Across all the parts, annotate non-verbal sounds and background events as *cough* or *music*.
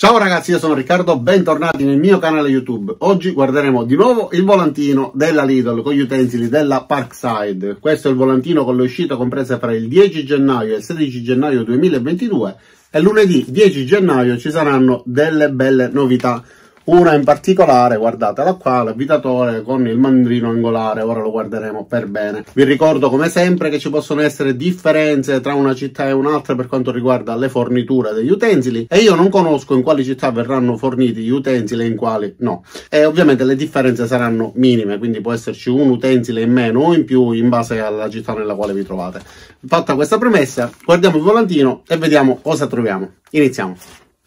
Ciao ragazzi, io sono Riccardo, bentornati nel mio canale YouTube. Oggi guarderemo di nuovo il volantino della Lidl con gli utensili della Parkside. Questo è il volantino con le uscite comprese fra il 10 gennaio e il 16 gennaio 2022 e lunedì 10 gennaio ci saranno delle belle novità una in particolare, guardatela qua, l'avvitatore con il mandrino angolare, ora lo guarderemo per bene. Vi ricordo come sempre che ci possono essere differenze tra una città e un'altra per quanto riguarda le forniture degli utensili e io non conosco in quali città verranno forniti gli utensili e in quali no. E ovviamente le differenze saranno minime, quindi può esserci un utensile in meno o in più in base alla città nella quale vi trovate. Fatta questa premessa, guardiamo il volantino e vediamo cosa troviamo. Iniziamo.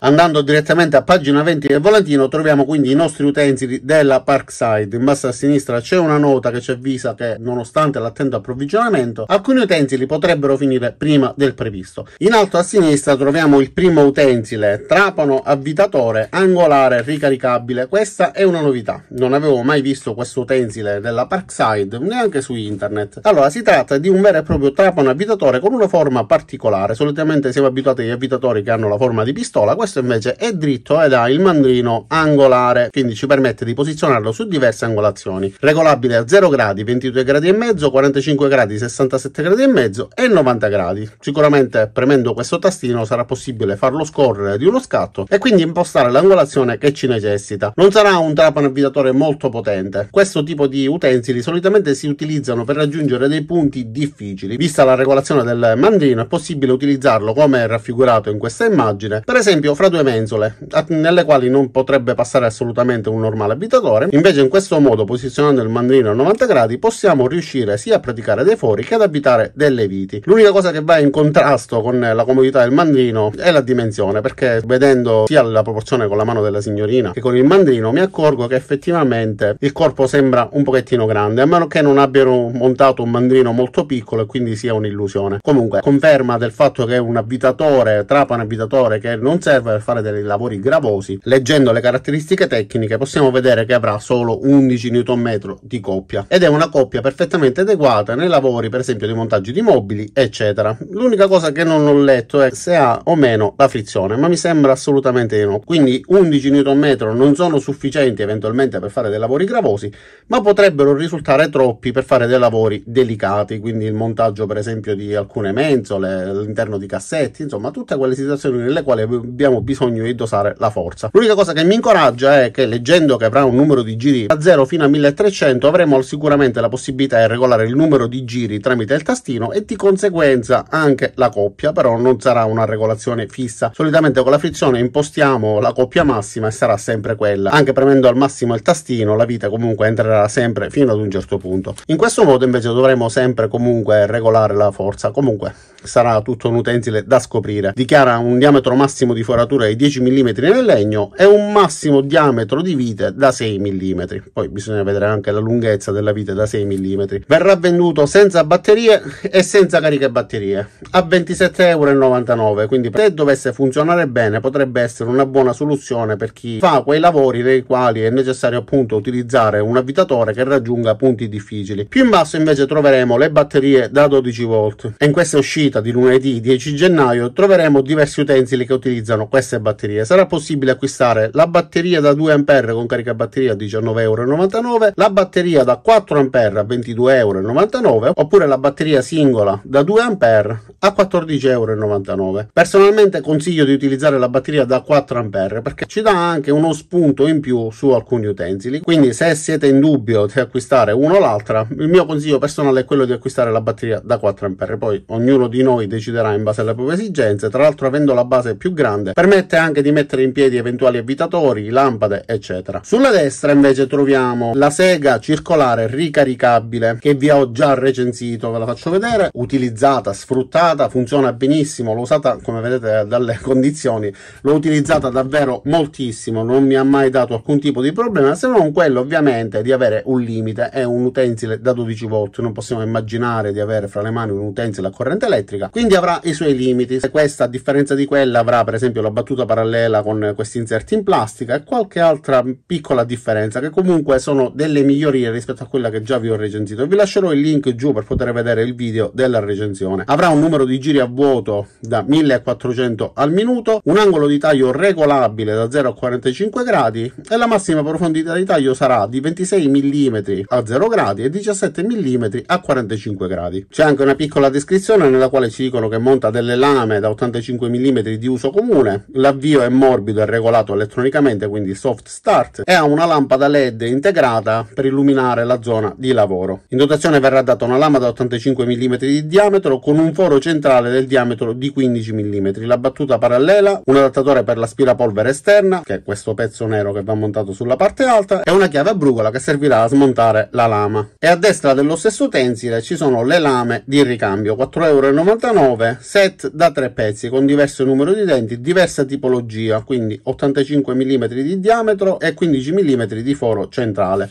Andando direttamente a pagina 20 del volantino troviamo quindi i nostri utensili della Parkside. In basso a sinistra c'è una nota che ci avvisa che nonostante l'attento approvvigionamento alcuni utensili potrebbero finire prima del previsto. In alto a sinistra troviamo il primo utensile trapano avvitatore angolare ricaricabile. Questa è una novità. Non avevo mai visto questo utensile della Parkside neanche su internet. Allora si tratta di un vero e proprio trapano avvitatore con una forma particolare. Solitamente siamo abituati agli avvitatori che hanno la forma di pistola. Questo questo invece è dritto ed ha il mandrino angolare, quindi ci permette di posizionarlo su diverse angolazioni, regolabile a 0 gradi, 22 gradi e mezzo, 45 gradi, 67 gradi e mezzo e 90 gradi. Sicuramente premendo questo tastino sarà possibile farlo scorrere di uno scatto e quindi impostare l'angolazione che ci necessita. Non sarà un trapano avvitatore molto potente. Questo tipo di utensili solitamente si utilizzano per raggiungere dei punti difficili. Vista la regolazione del mandrino è possibile utilizzarlo come è raffigurato in questa immagine, per esempio fra due mensole, nelle quali non potrebbe passare assolutamente un normale abitatore. Invece in questo modo, posizionando il mandrino a 90 gradi, possiamo riuscire sia a praticare dei fori che ad abitare delle viti. L'unica cosa che va in contrasto con la comodità del mandrino è la dimensione, perché vedendo sia la proporzione con la mano della signorina che con il mandrino, mi accorgo che effettivamente il corpo sembra un pochettino grande, a meno che non abbiano montato un mandrino molto piccolo e quindi sia un'illusione. Comunque, conferma del fatto che un abitatore, trapano abitatore che non serve per fare dei lavori gravosi, leggendo le caratteristiche tecniche possiamo vedere che avrà solo 11 Nm di coppia ed è una coppia perfettamente adeguata nei lavori per esempio di montaggi di mobili eccetera. L'unica cosa che non ho letto è se ha o meno la frizione ma mi sembra assolutamente di no. Quindi 11 Nm non sono sufficienti eventualmente per fare dei lavori gravosi ma potrebbero risultare troppi per fare dei lavori delicati quindi il montaggio per esempio di alcune mensole, all'interno di cassetti insomma tutte quelle situazioni nelle quali abbiamo abbiamo bisogno di dosare la forza. L'unica cosa che mi incoraggia è che leggendo che avrà un numero di giri da 0 fino a 1300 avremo sicuramente la possibilità di regolare il numero di giri tramite il tastino e di conseguenza anche la coppia, però non sarà una regolazione fissa. Solitamente con la frizione impostiamo la coppia massima e sarà sempre quella. Anche premendo al massimo il tastino la vita comunque entrerà sempre fino ad un certo punto. In questo modo invece dovremo sempre comunque regolare la forza. Comunque sarà tutto un utensile da scoprire. Dichiara un diametro massimo di foratura di 10 mm nel legno e un massimo diametro di vite da 6 mm. Poi bisogna vedere anche la lunghezza della vite da 6 mm. Verrà venduto senza batterie e senza cariche batterie a 27,99€, quindi se dovesse funzionare bene potrebbe essere una buona soluzione per chi fa quei lavori nei quali è necessario appunto utilizzare un avvitatore che raggiunga punti difficili. Più in basso invece troveremo le batterie da 12 volt e in queste uscite uscita di lunedì 10 gennaio troveremo diversi utensili che utilizzano queste batterie. Sarà possibile acquistare la batteria da 2A con carica batteria a 19,99€, la batteria da 4A a 22,99€ oppure la batteria singola da 2A a 14,99€. Personalmente consiglio di utilizzare la batteria da 4A perché ci dà anche uno spunto in più su alcuni utensili. Quindi se siete in dubbio di acquistare una o l'altra, il mio consiglio personale è quello di acquistare la batteria da 4A. Poi ognuno di di noi deciderà in base alle proprie esigenze, tra l'altro avendo la base più grande permette anche di mettere in piedi eventuali avvitatori, lampade eccetera. Sulla destra invece troviamo la sega circolare ricaricabile che vi ho già recensito, ve la faccio vedere, utilizzata, sfruttata, funziona benissimo, l'ho usata come vedete dalle *laughs* condizioni, l'ho utilizzata davvero moltissimo, non mi ha mai dato alcun tipo di problema se non quello ovviamente di avere un limite, è un utensile da 12 volt, non possiamo immaginare di avere fra le mani un utensile a corrente elettrica eccentrica, quindi avrà i suoi limiti. Se questa, a differenza di quella, avrà per esempio la battuta parallela con questi inserti in plastica e qualche altra piccola differenza, che comunque sono delle migliorie rispetto a quella che già vi ho recensito. Vi lascerò il link giù per poter vedere il video della recensione. Avrà un numero di giri a vuoto da 1400 al minuto, un angolo di taglio regolabile da 0 a 45 gradi e la massima profondità di taglio sarà di 26 mm a 0 gradi e 17 mm a 45 gradi. C'è anche una piccola descrizione nella quale quale si dicono che monta delle lame da 85 mm di uso comune, l'avvio è morbido e regolato elettronicamente, quindi soft start, e ha una lampada LED integrata per illuminare la zona di lavoro. In dotazione verrà data una lama da 85 mm di diametro con un foro centrale del diametro di 15 mm, la battuta parallela, un adattatore per l'aspirapolvere esterna, che è questo pezzo nero che va montato sulla parte alta, e una chiave a brugola che servirà a smontare la lama. E a destra dello stesso utensile ci sono le lame di ricambio, 4,90€ 99 set da tre pezzi con diverso numero di denti, diversa tipologia, quindi 85 mm di diametro e 15 mm di foro centrale.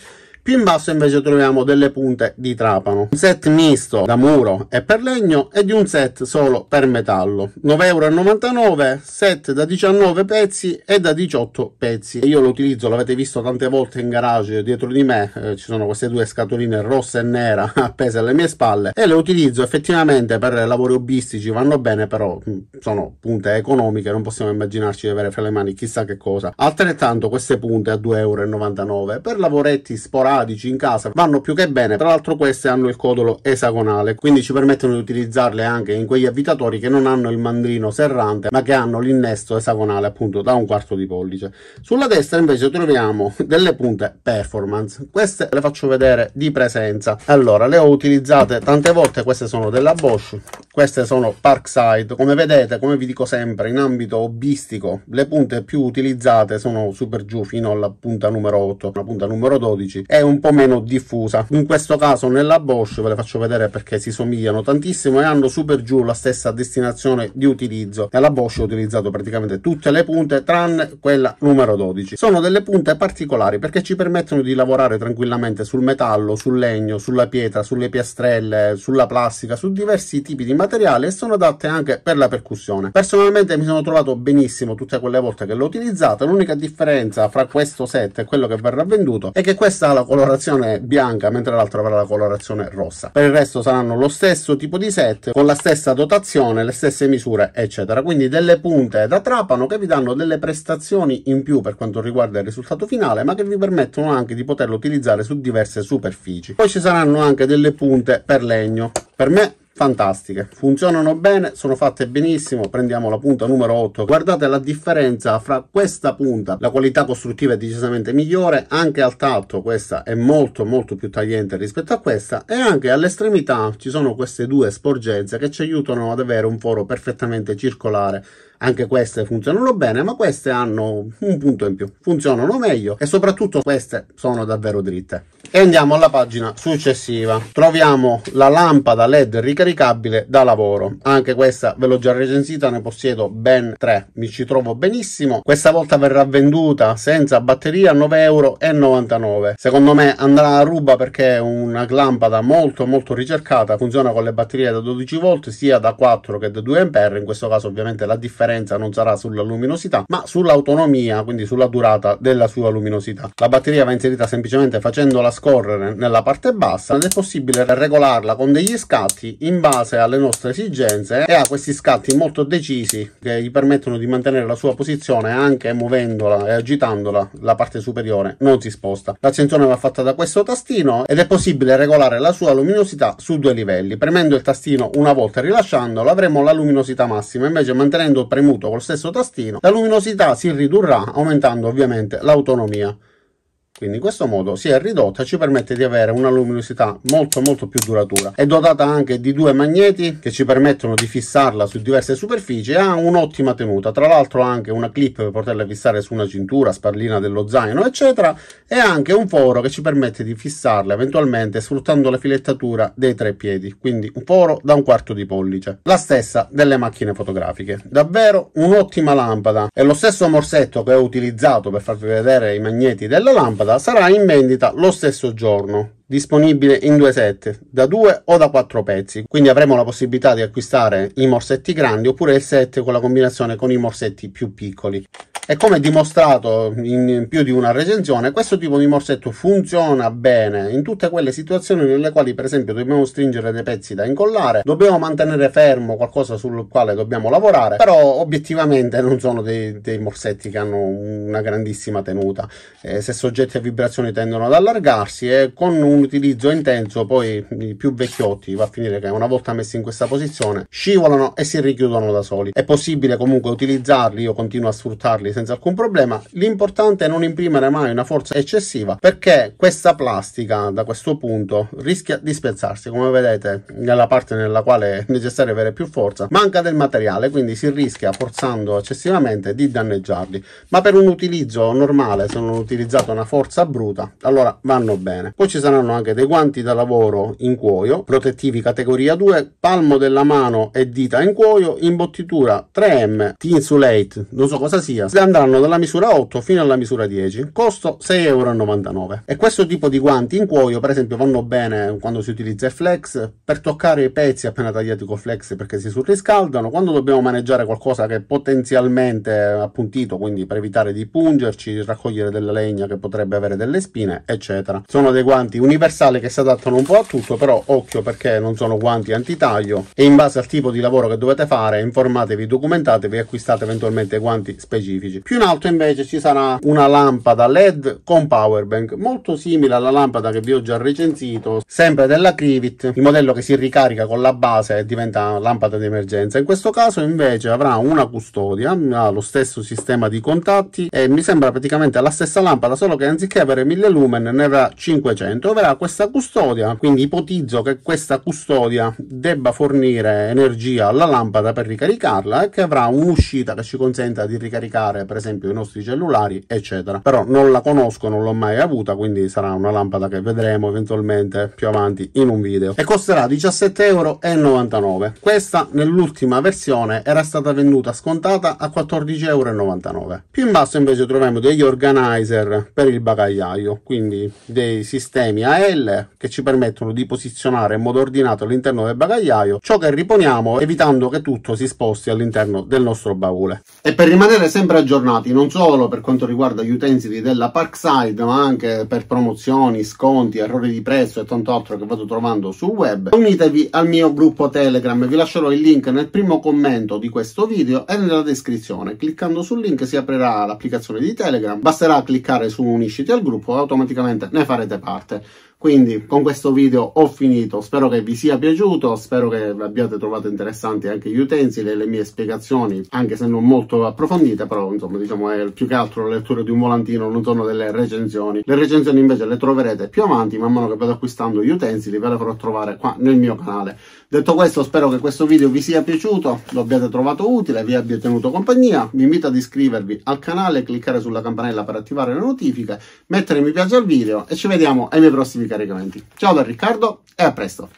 Più in basso invece troviamo delle punte di trapano. Un set misto da muro e per legno e di un set solo per metallo. 9,99€, set da 19 pezzi e da 18 pezzi. Io lo utilizzo, l'avete visto tante volte in garage dietro di me, eh, ci sono queste due scatoline rossa e nera *laughs* appese alle mie spalle e le utilizzo effettivamente per lavori hobbistici, vanno bene però mm, sono punte economiche, non possiamo immaginarci di avere fra le mani chissà che cosa. Altrettanto queste punte a 2,99€ per lavoretti sporadici radici in casa vanno più che bene tra l'altro queste hanno il codolo esagonale quindi ci permettono di utilizzarle anche in quegli avvitatori che non hanno il mandrino serrante ma che hanno l'innesto esagonale appunto da un quarto di pollice sulla destra invece troviamo delle punte performance queste le faccio vedere di presenza allora le ho utilizzate tante volte queste sono della Bosch queste sono Parkside. Come vedete, come vi dico sempre, in ambito hobbistico le punte più utilizzate sono super giù fino alla punta numero 8, la punta numero 12 è un po' meno diffusa. In questo caso nella Bosch ve le faccio vedere perché si somigliano tantissimo e hanno super giù la stessa destinazione di utilizzo. Nella Bosch ho utilizzato praticamente tutte le punte tranne quella numero 12. Sono delle punte particolari perché ci permettono di lavorare tranquillamente sul metallo, sul legno, sulla pietra, sulle piastrelle, sulla plastica, su diversi tipi di materiali materiale e sono adatte anche per la percussione. Personalmente mi sono trovato benissimo tutte quelle volte che l'ho utilizzata, l'unica differenza fra questo set e quello che verrà venduto è che questa ha la colorazione bianca mentre l'altra avrà la colorazione rossa. Per il resto saranno lo stesso tipo di set con la stessa dotazione, le stesse misure eccetera, quindi delle punte da trapano che vi danno delle prestazioni in più per quanto riguarda il risultato finale ma che vi permettono anche di poterlo utilizzare su diverse superfici. Poi ci saranno anche delle punte per legno. Per me fantastiche, funzionano bene, sono fatte benissimo, prendiamo la punta numero 8, guardate la differenza fra questa punta, la qualità costruttiva è decisamente migliore, anche al tatto questa è molto molto più tagliente rispetto a questa e anche all'estremità ci sono queste due sporgenze che ci aiutano ad avere un foro perfettamente circolare anche queste funzionano bene ma queste hanno un punto in più funzionano meglio e soprattutto queste sono davvero dritte e andiamo alla pagina successiva troviamo la lampada led ricaricabile da lavoro anche questa ve l'ho già recensita ne possiedo ben tre mi ci trovo benissimo questa volta verrà venduta senza batteria 9,99 euro secondo me andrà a ruba perché è una lampada molto molto ricercata funziona con le batterie da 12 volt sia da 4 che da 2 ampere in questo caso ovviamente la differenza non sarà sulla luminosità ma sull'autonomia quindi sulla durata della sua luminosità la batteria va inserita semplicemente facendo la scorrere nella parte bassa ed è possibile regolarla con degli scatti in base alle nostre esigenze e ha questi scatti molto decisi che gli permettono di mantenere la sua posizione anche muovendola e agitandola la parte superiore non si sposta. L'accensione va fatta da questo tastino ed è possibile regolare la sua luminosità su due livelli. Premendo il tastino una volta rilasciandolo avremo la luminosità massima invece mantenendo premuto col stesso tastino la luminosità si ridurrà aumentando ovviamente l'autonomia quindi in questo modo si è ridotta e ci permette di avere una luminosità molto molto più duratura è dotata anche di due magneti che ci permettono di fissarla su diverse superfici e ha un'ottima tenuta tra l'altro ha anche una clip per poterla fissare su una cintura spallina dello zaino eccetera e anche un foro che ci permette di fissarla eventualmente sfruttando la filettatura dei tre piedi quindi un foro da un quarto di pollice la stessa delle macchine fotografiche davvero un'ottima lampada è lo stesso morsetto che ho utilizzato per farvi vedere i magneti della lampada Sabata sarà in vendita lo stesso giorno, disponibile in due set, da due o da quattro pezzi, quindi avremo la possibilità di acquistare i morsetti grandi oppure il set con la combinazione con i morsetti più piccoli. E come dimostrato in più di una recensione, questo tipo di morsetto funziona bene in tutte quelle situazioni nelle quali per esempio dobbiamo stringere dei pezzi da incollare, dobbiamo mantenere fermo qualcosa sul quale dobbiamo lavorare, però obiettivamente non sono dei, dei morsetti che hanno una grandissima tenuta. Eh, se soggetti a vibrazioni tendono ad allargarsi e con un utilizzo intenso poi i più vecchiotti va a finire che una volta messi in questa posizione scivolano e si richiudono da soli. È possibile comunque utilizzarli, io continuo a sfruttarli senza alcun problema. L'importante è non imprimere mai una forza eccessiva perché questa plastica da questo punto rischia di spezzarsi, come vedete nella parte nella quale è necessario avere più forza, manca del materiale, quindi si rischia forzando eccessivamente di danneggiarli. Ma per un utilizzo normale, se non utilizzate una forza bruta, allora vanno bene. Poi ci saranno anche dei guanti da lavoro in cuoio, protettivi categoria 2, palmo della mano e dita in cuoio, imbottitura 3M, T-Insulate, non so cosa sia, andranno dalla misura 8 fino alla misura 10, costo 6,99 euro. E questo tipo di guanti in cuoio, per esempio, vanno bene quando si utilizza il flex, per toccare i pezzi appena tagliati col flex perché si surriscaldano, quando dobbiamo maneggiare qualcosa che è potenzialmente appuntito, quindi per evitare di pungerci, raccogliere della legna che potrebbe avere delle spine, eccetera. Sono dei guanti universali che si adattano un po' a tutto, però occhio perché non sono guanti antitaglio e in base al tipo di lavoro che dovete fare informatevi, documentatevi e acquistate eventualmente guanti specifici semplici. Più in alto invece ci sarà una lampada LED con power bank, molto simile alla lampada che vi ho già recensito, sempre della Crivit, il modello che si ricarica con la base e diventa lampada di emergenza. In questo caso invece avrà una custodia, ha lo stesso sistema di contatti e mi sembra praticamente la stessa lampada, solo che anziché avere 1000 lumen ne avrà 500, avrà questa custodia, quindi ipotizzo che questa custodia debba fornire energia alla lampada per ricaricarla e che avrà un'uscita che ci consenta di ricaricare per, esempio i nostri cellulari eccetera però non la conosco non l'ho mai avuta quindi sarà una lampada che vedremo eventualmente più avanti in un video e costerà 17,99 euro questa nell'ultima versione era stata venduta scontata a 14,99 euro più in basso invece troviamo degli organizer per il bagagliaio quindi dei sistemi a L che ci permettono di posizionare in modo ordinato all'interno del bagagliaio ciò che riponiamo evitando che tutto si sposti all'interno del nostro baule e per rimanere sempre aggiornati aggiornati non solo per quanto riguarda gli utensili della Parkside, ma anche per promozioni, sconti, errori di prezzo e tanto altro che vado trovando sul web. Unitevi al mio gruppo Telegram, vi lascerò il link nel primo commento di questo video e nella descrizione. Cliccando sul link si aprirà l'applicazione di Telegram, basterà cliccare su unisciti al gruppo e automaticamente ne farete parte. Quindi con questo video ho finito, spero che vi sia piaciuto, spero che abbiate trovato interessanti anche gli utensili e le mie spiegazioni, anche se non molto approfondite, però insomma diciamo è più che altro la lettura di un volantino, non sono delle recensioni. Le recensioni invece le troverete più avanti, man mano che vado acquistando gli utensili ve le farò trovare qua nel mio canale. Detto questo spero che questo video vi sia piaciuto, lo abbiate trovato utile, vi abbia tenuto compagnia, vi invito ad iscrivervi al canale, cliccare sulla campanella per attivare le notifiche, mettere mi piace al video e ci vediamo ai miei prossimi video caricamenti. Ciao da Riccardo e a presto!